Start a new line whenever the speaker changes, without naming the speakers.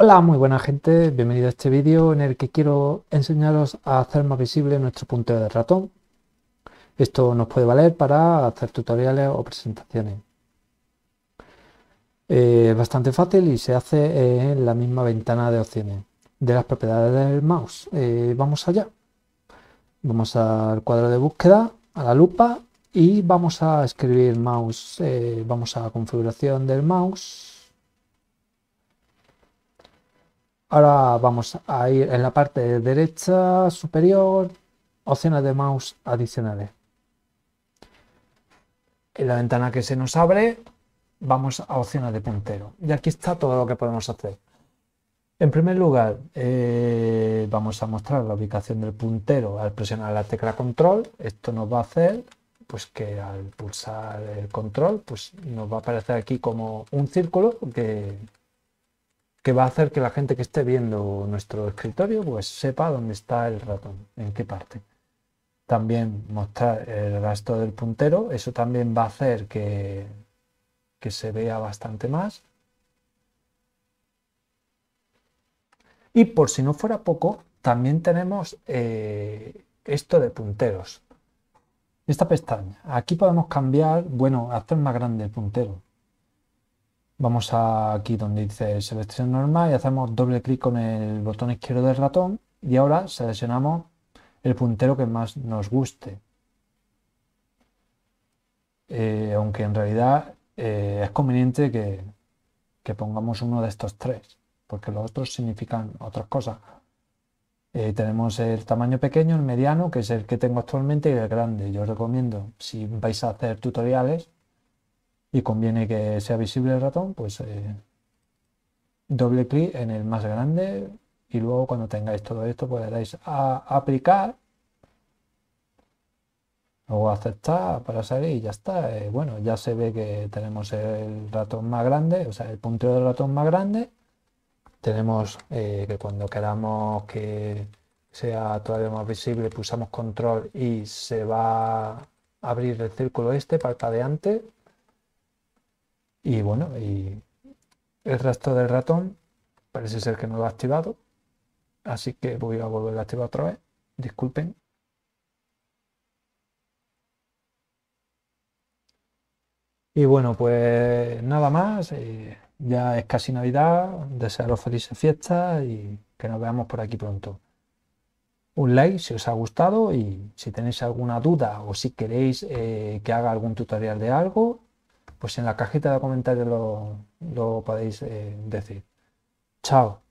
Hola, muy buena gente, bienvenido a este vídeo en el que quiero enseñaros a hacer más visible nuestro puntero de ratón. Esto nos puede valer para hacer tutoriales o presentaciones. es eh, bastante fácil y se hace en la misma ventana de opciones de las propiedades del mouse. Eh, vamos allá. Vamos al cuadro de búsqueda, a la lupa y vamos a escribir mouse. Eh, vamos a configuración del mouse Ahora vamos a ir en la parte derecha superior, opciones de mouse adicionales. En la ventana que se nos abre, vamos a opciones de puntero. Y aquí está todo lo que podemos hacer. En primer lugar, eh, vamos a mostrar la ubicación del puntero al presionar la tecla control. Esto nos va a hacer pues que al pulsar el control pues nos va a aparecer aquí como un círculo que que va a hacer que la gente que esté viendo nuestro escritorio pues sepa dónde está el ratón, en qué parte. También mostrar el rastro del puntero, eso también va a hacer que, que se vea bastante más. Y por si no fuera poco, también tenemos eh, esto de punteros. Esta pestaña. Aquí podemos cambiar, bueno, hacer más grande el puntero Vamos aquí donde dice selección normal y hacemos doble clic con el botón izquierdo del ratón y ahora seleccionamos el puntero que más nos guste. Eh, aunque en realidad eh, es conveniente que, pongamos uno de estos tres, porque los otros significan otras cosas. Eh, tenemos el tamaño pequeño, el mediano, que es el que tengo actualmente, y el grande. Yo os recomiendo, si vais a hacer tutoriales, y conviene que sea visible el ratón, pues eh, doble clic en el más grande y luego cuando tengáis todo esto, pues le dais a aplicar, o aceptar para salir y ya está. Eh, bueno, ya se ve que tenemos el ratón más grande, o sea, el puntero del ratón más grande. Tenemos eh, que cuando queramos que sea todavía más visible, pulsamos control y se va a abrir el círculo este para parpadeante y bueno, y el resto del ratón parece ser que no lo ha activado. Así que voy a volver a activar otra vez. Disculpen. Y bueno, pues nada más. Eh, ya es casi Navidad. Desearos felices fiestas y que nos veamos por aquí pronto. Un like si os ha gustado y si tenéis alguna duda o si queréis eh, que haga algún tutorial de algo, pues en la cajita de comentarios lo, podéis eh, decir. Chao.